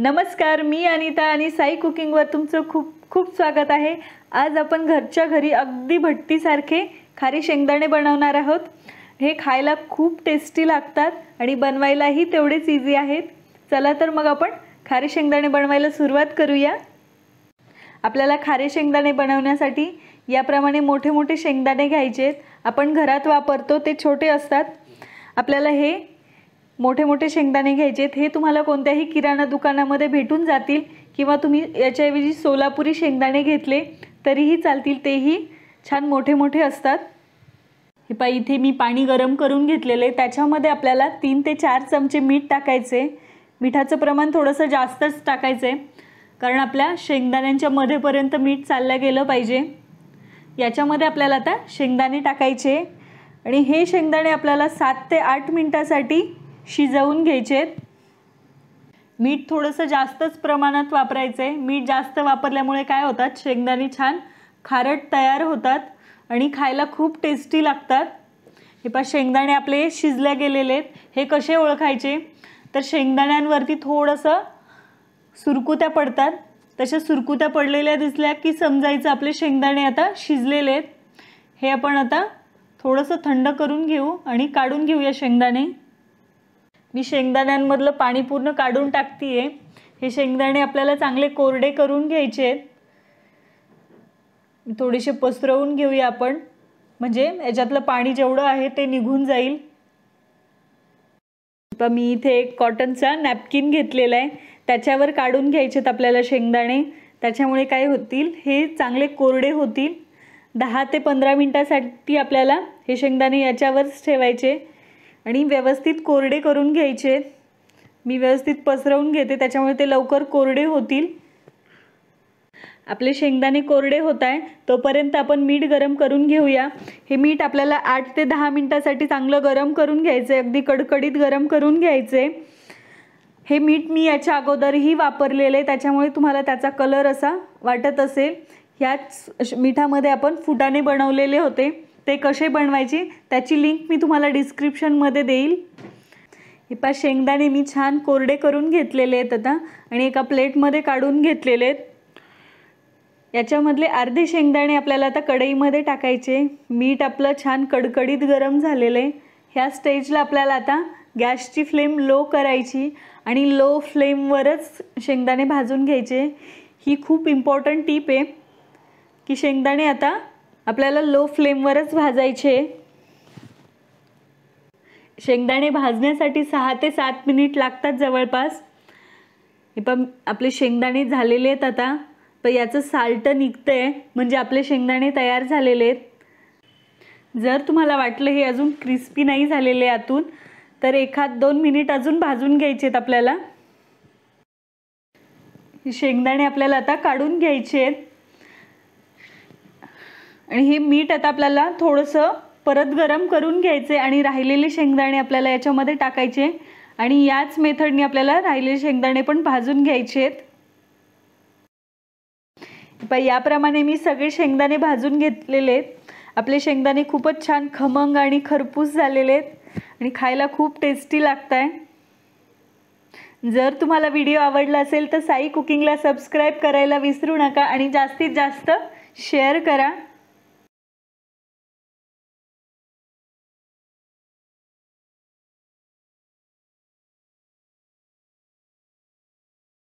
नमस्कार मी अनिता आणि साई कुकिंगवर तुमचं खूप खूप स्वागत आहे आज आपण घरच्या घरी अगदी भट्टीसारखे खारी शेंगदाणे बनवणार आहोत हे खायला खूप टेस्टी लागतात आणि बनवायलाही तेवढेच इझी आहेत चला तर मग आपण खारी शेंगदाणे बनवायला सुरुवात करूया आपल्याला खारे शेंगदाणे बनवण्यासाठी याप्रमाणे मोठे मोठे शेंगदाणे घ्यायचे आहेत आपण घरात वापरतो ते छोटे असतात आपल्याला हे मोठे मोठे शेंगदाणे घ्यायचेत हे तुम्हाला कोणत्याही किराणा दुकानामध्ये भेटून जातील किंवा तुम्ही याच्याऐवजी सोलापुरी शेंगदाणे घेतले तरीही चालतील तेही छान मोठे मोठे असतात हे पा इथे मी पाणी गरम करून घेतलेले त्याच्यामध्ये आपल्याला तीन ते चार चमचे मीठ टाकायचे मिठाचं प्रमाण थोडंसं जास्तच टाकायचं आहे कारण आपल्या शेंगदाण्यांच्या मध्येपर्यंत मीठ चाललं गेलं पाहिजे याच्यामध्ये आपल्याला आता शेंगदाणे टाकायचे आणि हे शेंगदाणे आपल्याला सात ते आठ मिनटासाठी शिजवून घ्यायचे मीठ थोडंसं जास्तच प्रमाणात वापरायचं आहे मीठ जास्त वापरल्यामुळे काय होतात शेंगदाणे छान खारट तयार होतात आणि खायला खूप टेस्टी लागतात हे पहा शेंगदाणे आपले शिजले गेलेले आहेत हे कसे ओळखायचे तर शेंगदाण्यांवरती थोडंसं सुरकुत्या पडतात तशा सुरकुत्या पडलेल्या दिसल्या की समजायचं आपले शेंगदाणे आता शिजलेले आहेत हे आपण आता थोडंसं थंड करून घेऊ आणि काढून घेऊया शेंगदाणे मी शेंगदाण्यांमधलं पाणी पूर्ण काढून टाकते हे शेंगदाणे आपल्याला चांगले कोरडे करून घ्यायचे आहेत थोडेसे पसरवून घेऊया आपण म्हणजे याच्यातलं पाणी जेवढं आहे ते निघून जाईल तर मी इथे एक कॉटनचा नॅपकिन घेतलेला आहे त्याच्यावर काढून घ्यायचेत आपल्याला शेंगदाणे त्याच्यामुळे काय होतील हे चांगले कोरडे होतील दहा ते पंधरा मिनटासाठी आपल्याला हे शेंगदाणे याच्यावरच ठेवायचे आणि व्यवस्थित कोरडे करून घ्यायचे मी व्यवस्थित पसरवून घेते त्याच्यामुळे ते लवकर कोरडे होतील आपले शेंगदाणे कोरडे होत आहे तोपर्यंत आपण मीठ गरम करून घेऊया हे मीठ आपल्याला आठ ते दहा मिनटासाठी चांगलं गरम करून घ्यायचं आहे अगदी कडकडीत गरम करून घ्यायचे हे मीठ मी याच्या अगोदरही वापरलेलं आहे त्याच्यामुळे तुम्हाला त्याचा कलर असा वाटत असेल ह्याच मिठामध्ये आपण फुटाणे बनवलेले होते ते कसे बनवायचे त्याची लिंक मी तुम्हाला डिस्क्रिप्शनमध्ये देईल हे पा शेंगदाणे मी छान कोरडे करून घेतलेले आहेत आता आणि एका प्लेटमध्ये काढून घेतलेले आहेत याच्यामधले अर्धे शेंगदाणे आपल्याला आता कढईमध्ये टाकायचे मीठ आपलं छान कडकडीत गरम झालेलं आहे ह्या स्टेजला आपल्याला आता गॅसची फ्लेम लो करायची आणि लो फ्लेमवरच शेंगदाणे भाजून घ्यायचे ही खूप इम्पॉर्टंट टीप आहे की शेंगदाणे आता आपल्याला लो फ्लेमवरच भाजायचे शेंगदाणे भाजण्यासाठी सहा ते सात मिनिट लागतात जवळपास हे पण आपले शेंगदाणे झालेले आहेत आता पण याचं साल्ट निघतं आहे म्हणजे आपले शेंगदाणे तयार झालेले आहेत जर तुम्हाला वाटलं हे अजून क्रिस्पी नाही झालेले आतून तर एखाद दोन मिनिट अजून भाजून घ्यायचे आहेत आपल्याला शेंगदाणे आपल्याला आता काढून घ्यायचे आहेत आणि हे मीठ आता आपल्याला थोडंसं परत गरम करून घ्यायचे आणि राहिलेले शेंगदाणे आपल्याला याच्यामध्ये टाकायचे आणि याच मेथडने आपल्याला राहिलेले शेंगदाणे पण भाजून घ्यायचे आहेत याप्रमाणे मी सगळे शेंगदाणे भाजून घेतलेले आहेत आपले शेंगदाणे खूपच छान खमंग आणि खरपूस झालेले आहेत आणि खायला खूप टेस्टी लागत आहे जर तुम्हाला व्हिडिओ आवडला असेल तर साई कुकिंगला सबस्क्राईब करायला विसरू नका आणि जास्तीत जास्त शेअर करा